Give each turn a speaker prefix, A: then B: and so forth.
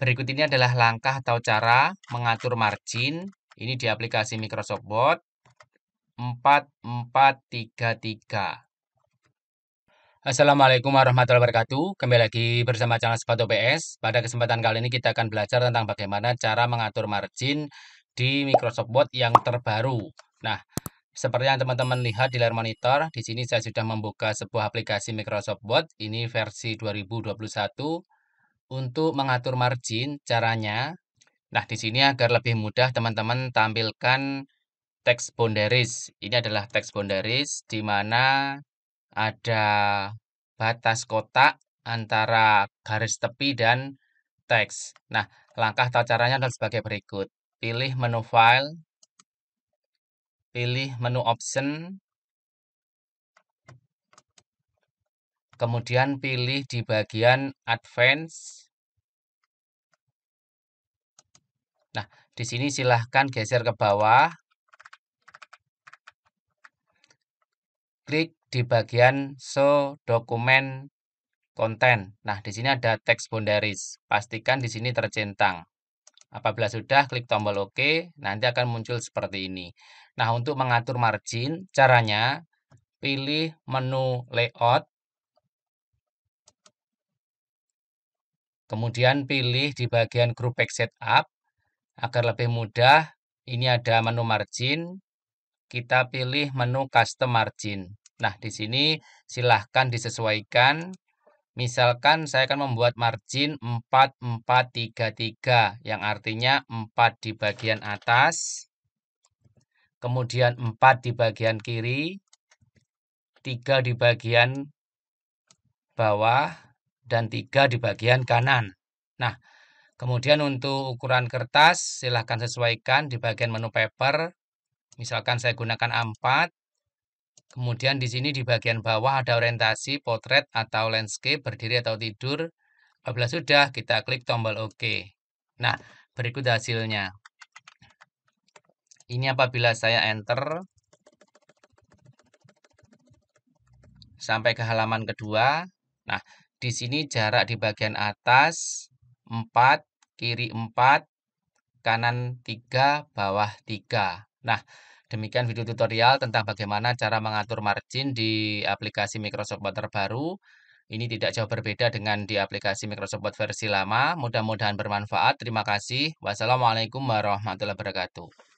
A: Berikut ini adalah langkah atau cara mengatur margin. Ini di aplikasi Microsoft Word 4433. Assalamualaikum warahmatullahi wabarakatuh. Kembali lagi bersama channel Sepatu PS. Pada kesempatan kali ini kita akan belajar tentang bagaimana cara mengatur margin di Microsoft Word yang terbaru. Nah, seperti yang teman-teman lihat di layar monitor, di sini saya sudah membuka sebuah aplikasi Microsoft Word. Ini versi 2021. Untuk mengatur margin, caranya, nah di sini agar lebih mudah teman-teman tampilkan teks boundaries. Ini adalah teks boundaries di mana ada batas kotak antara garis tepi dan teks. Nah, langkah atau caranya adalah sebagai berikut. Pilih menu file, pilih menu option, Kemudian pilih di bagian Advance. Nah, di sini silahkan geser ke bawah. Klik di bagian Show Dokumen Konten. Nah, di sini ada teks boundaries. Pastikan di sini tercentang. Apabila sudah, klik tombol OK. Nanti akan muncul seperti ini. Nah, untuk mengatur margin, caranya pilih menu layout. Kemudian pilih di bagian grup pack setup agar lebih mudah. Ini ada menu margin. Kita pilih menu custom margin. Nah, di sini silahkan disesuaikan. Misalkan saya akan membuat margin 4433 yang artinya 4 di bagian atas, kemudian 4 di bagian kiri, 3 di bagian bawah, dan 3 di bagian kanan. Nah, kemudian untuk ukuran kertas silahkan sesuaikan di bagian menu paper. Misalkan saya gunakan A4. Kemudian di sini di bagian bawah ada orientasi, potret atau landscape, berdiri atau tidur. Apabila sudah, kita klik tombol OK. Nah, berikut hasilnya. Ini apabila saya enter sampai ke halaman kedua. Nah, di sini jarak di bagian atas 4, kiri 4, kanan 3, bawah 3. Nah, demikian video tutorial tentang bagaimana cara mengatur margin di aplikasi Microsoft Word terbaru. Ini tidak jauh berbeda dengan di aplikasi Microsoft Word versi lama. Mudah-mudahan bermanfaat. Terima kasih. Wassalamualaikum warahmatullahi wabarakatuh.